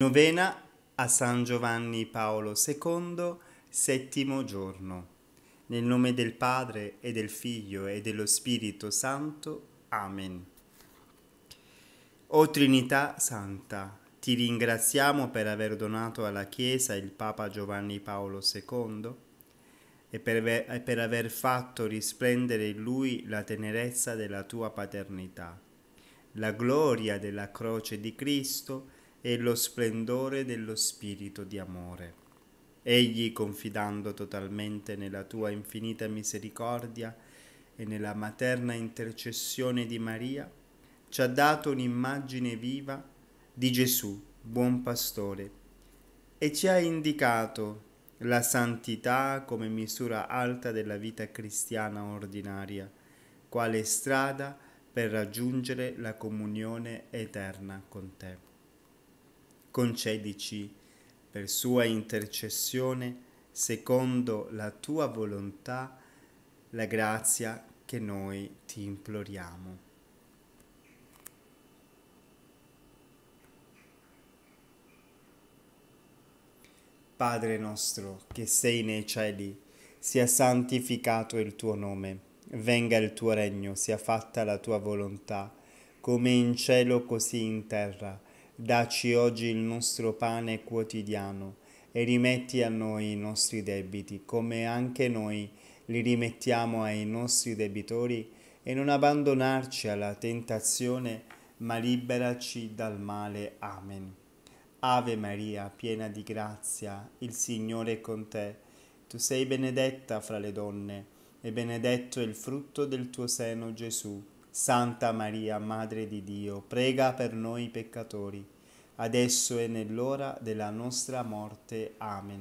Novena a San Giovanni Paolo II, settimo giorno. Nel nome del Padre e del Figlio e dello Spirito Santo. Amen. O Trinità Santa, ti ringraziamo per aver donato alla Chiesa il Papa Giovanni Paolo II e per, aver fatto risplendere in lui la tenerezza della tua paternità, la gloria della croce di Cristo e lo splendore dello spirito di amore. Egli, confidando totalmente nella tua infinita misericordia e nella materna intercessione di Maria, ci ha dato un'immagine viva di Gesù, buon pastore, e ci ha indicato la santità come misura alta della vita cristiana ordinaria, quale strada per raggiungere la comunione eterna con te concedici per sua intercessione, secondo la tua volontà, la grazia che noi ti imploriamo. Padre nostro che sei nei cieli, sia santificato il tuo nome, venga il tuo regno, sia fatta la tua volontà, come in cielo così in terra. Dacci oggi il nostro pane quotidiano e rimetti a noi i nostri debiti, come anche noi li rimettiamo ai nostri debitori, e non abbandonarci alla tentazione, ma liberaci dal male. Amen. Ave Maria, piena di grazia, il Signore è con te. Tu sei benedetta fra le donne, e benedetto è il frutto del tuo seno, Gesù. Santa Maria, Madre di Dio, prega per noi peccatori, adesso e nell'ora della nostra morte. Amen.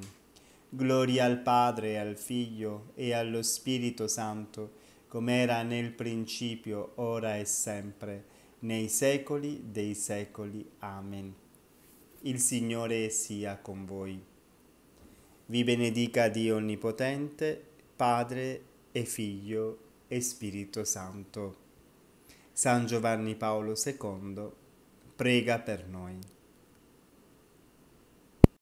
Gloria al Padre, al Figlio e allo Spirito Santo, come era nel principio, ora e sempre, nei secoli dei secoli. Amen. Il Signore sia con voi. Vi benedica Dio Onnipotente, Padre e Figlio e Spirito Santo. San Giovanni Paolo II prega per noi.